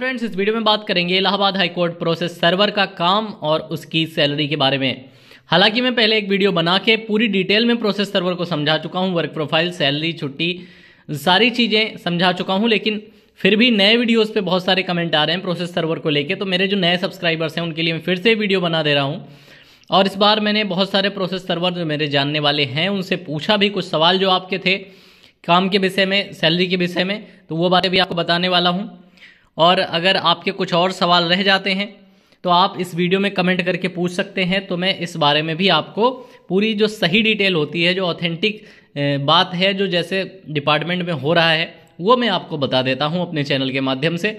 friends इस video में बात करेंगे इलाहाबाद हाईकोर्ट प्रोसेस सर्वर का काम और उसकी सैलरी के बारे में हालांकि मैं पहले एक वीडियो बना के पूरी डिटेल में प्रोसेस सर्वर को समझा चुका हूं वर्क प्रोफाइल सैलरी छुट्टी सारी चीज़ें समझा चुका हूं लेकिन फिर भी नए वीडियोस पे बहुत सारे कमेंट आ रहे हैं प्रोसेस सर्वर को लेकर तो मेरे जो नए सब्सक्राइबर्स हैं उनके लिए मैं फिर से वीडियो बना दे रहा हूँ और इस बार मैंने बहुत सारे प्रोसेस सर्वर जो मेरे जानने वाले हैं उनसे पूछा भी कुछ सवाल जो आपके थे काम के विषय में सैलरी के विषय में तो वो बातें भी आपको बताने वाला हूँ और अगर आपके कुछ और सवाल रह जाते हैं तो आप इस वीडियो में कमेंट करके पूछ सकते हैं तो मैं इस बारे में भी आपको पूरी जो सही डिटेल होती है जो ऑथेंटिक बात है जो जैसे डिपार्टमेंट में हो रहा है वो मैं आपको बता देता हूँ अपने चैनल के माध्यम से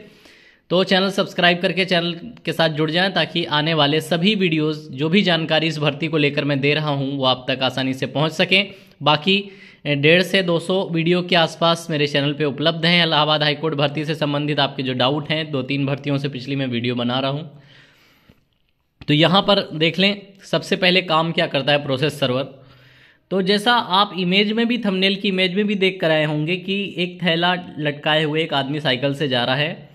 तो चैनल सब्सक्राइब करके चैनल के साथ जुड़ जाएं ताकि आने वाले सभी वीडियोस जो भी जानकारी इस भर्ती को लेकर मैं दे रहा हूं वो आप तक आसानी से पहुंच सकें बाकी डेढ़ से 200 वीडियो के आसपास मेरे चैनल पे उपलब्ध हैं इलाहाबाद हाईकोर्ट भर्ती से संबंधित आपके जो डाउट हैं दो तीन भर्तियों से पिछली मैं वीडियो बना रहा हूँ तो यहाँ पर देख लें सबसे पहले काम क्या करता है प्रोसेस सर्वर तो जैसा आप इमेज में भी थंबनेल की इमेज में भी देख कर आए होंगे कि एक थैला लटकाए हुए एक आदमी साइकिल से जा रहा है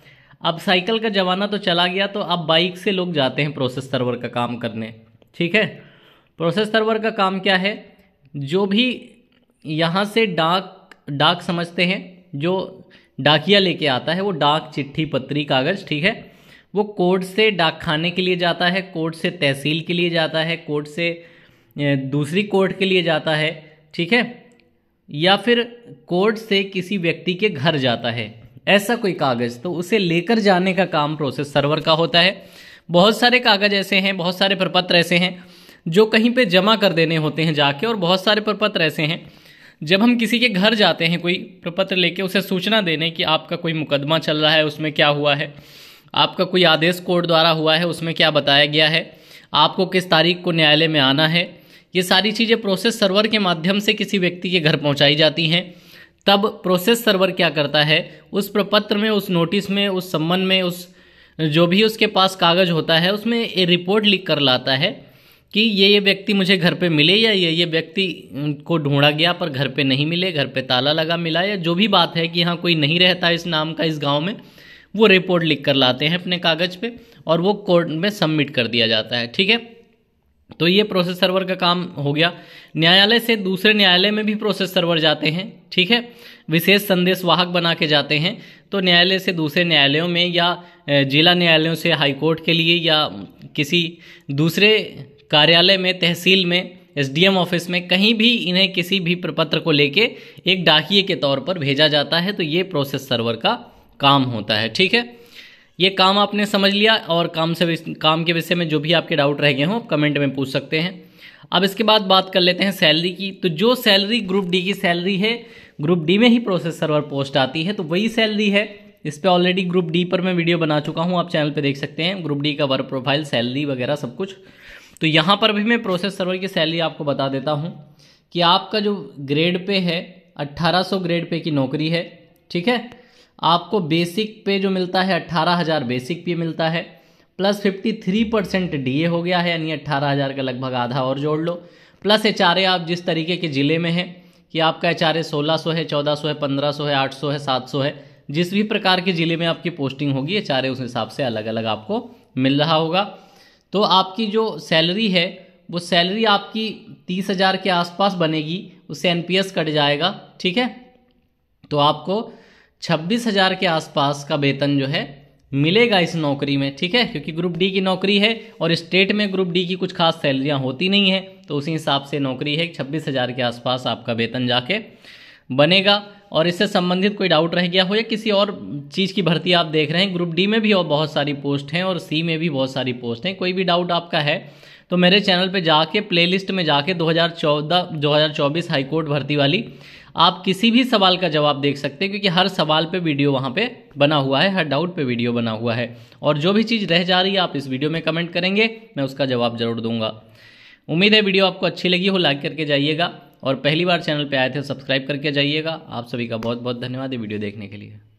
अब साइकिल का ज़माना तो चला गया तो अब बाइक से लोग जाते हैं प्रोसेस सर्वर का काम करने ठीक है प्रोसेस सर्वर का काम क्या है जो भी यहाँ से डाक डाक समझते हैं जो डाकिया लेके आता है वो डाक चिट्ठी पत्री कागज़ ठीक है वो कोर्ट से डाक खाने के लिए जाता है कोर्ट से तहसील के लिए जाता है कोर्ट से दूसरी कोर्ट के लिए जाता है ठीक है या फिर कोर्ट से किसी व्यक्ति के घर जाता है ऐसा कोई कागज़ तो उसे लेकर जाने का काम प्रोसेस सर्वर का होता है बहुत सारे कागज़ ऐसे हैं बहुत सारे प्रपत्र ऐसे हैं जो कहीं पे जमा कर देने होते हैं जाके और बहुत सारे प्रपत्र ऐसे हैं जब हम किसी के घर जाते हैं कोई प्रपत्र लेके उसे सूचना देने कि आपका कोई मुकदमा चल रहा है उसमें क्या हुआ है आपका कोई आदेश कोर्ट द्वारा हुआ है उसमें क्या बताया गया है आपको किस तारीख को न्यायालय में आना है ये सारी चीज़ें प्रोसेस सर्वर के माध्यम से किसी व्यक्ति के घर पहुंचाई जाती हैं तब प्रोसेस सर्वर क्या करता है उस प्रपत्र में उस नोटिस में उस संबंध में उस जो भी उसके पास कागज़ होता है उसमें ए रिपोर्ट लिख कर लाता है कि ये ये व्यक्ति मुझे घर पे मिले या ये ये व्यक्ति को ढूंढा गया पर घर पे नहीं मिले घर पे ताला लगा मिला या जो भी बात है कि हाँ कोई नहीं रहता इस नाम का इस गांव में वो रिपोर्ट लिख कर लाते हैं अपने कागज़ पे और वो कोर्ट में सबमिट कर दिया जाता है ठीक है तो ये प्रोसेस सर्वर का काम हो गया न्यायालय से दूसरे न्यायालय में भी प्रोसेस सर्वर जाते हैं ठीक है विशेष संदेश वाहक बना के जाते हैं तो न्यायालय से दूसरे न्यायालयों में या जिला न्यायालयों से हाईकोर्ट के लिए या किसी दूसरे कार्यालय में तहसील में एसडीएम ऑफिस में कहीं भी इन्हें किसी भी प्रपत्र को लेके एक डाकिए के तौर पर भेजा जाता है तो ये प्रोसेस सर्वर का काम होता है ठीक है ये काम आपने समझ लिया और काम से काम के विषय में जो भी आपके डाउट रह गए हों आप कमेंट में पूछ सकते हैं अब इसके बाद बात कर लेते हैं सैलरी की तो जो सैलरी ग्रुप डी की सैलरी है ग्रुप डी में ही प्रोसेस सर्वर पोस्ट आती है तो वही सैलरी है इस पर ऑलरेडी ग्रुप डी पर मैं वीडियो बना चुका हूँ आप चैनल पर देख सकते हैं ग्रुप डी का वर्क प्रोफाइल सैलरी वगैरह सब कुछ तो यहाँ पर भी मैं प्रोसेस सर्वर की सैलरी आपको बता देता हूँ कि आपका जो ग्रेड पे है 1800 ग्रेड पे की नौकरी है ठीक है आपको बेसिक पे जो मिलता है अट्ठारह हज़ार बेसिक पे मिलता है प्लस फिफ्टी थ्री परसेंट डी हो गया है यानी अट्ठारह हज़ार का लगभग आधा और जोड़ लो प्लस एच आप जिस तरीके के ज़िले में हैं कि आपका एच आर ए सोलह सौ है चौदह सौ है पंद्रह सौ है आठ सौ है सात सौ है जिस भी प्रकार के ज़िले में आपकी पोस्टिंग होगी एच आर ए उस हिसाब से अलग अलग आपको मिल रहा होगा तो आपकी जो सैलरी है वो सैलरी आपकी तीस हज़ार के आसपास बनेगी उससे एन पी एस कट जाएगा ठीक है तो आपको छब्बीस हज़ार के आसपास का वेतन जो है मिलेगा इस नौकरी में ठीक है क्योंकि ग्रुप डी की नौकरी है और स्टेट में ग्रुप डी की कुछ खास सैलरियां होती नहीं है तो उसी हिसाब से नौकरी है छब्बीस हज़ार के आसपास आपका वेतन जाके बनेगा और इससे संबंधित कोई डाउट रह गया हो या किसी और चीज़ की भर्ती आप देख रहे हैं ग्रुप डी में भी और बहुत सारी पोस्ट हैं और सी में भी बहुत सारी पोस्ट हैं कोई भी डाउट आपका है तो मेरे चैनल पे जाके प्लेलिस्ट में जाके 2014 2024 हाईकोर्ट भर्ती वाली आप किसी भी सवाल का जवाब देख सकते हैं क्योंकि हर सवाल पे वीडियो वहाँ पे बना हुआ है हर डाउट पे वीडियो बना हुआ है और जो भी चीज़ रह जा रही है आप इस वीडियो में कमेंट करेंगे मैं उसका जवाब जरूर दूंगा उम्मीद है वीडियो आपको अच्छी लगी हो लाइक करके जाइएगा और पहली बार चैनल पर आए थे सब्सक्राइब करके जाइएगा आप सभी का बहुत बहुत धन्यवाद ये वीडियो देखने के लिए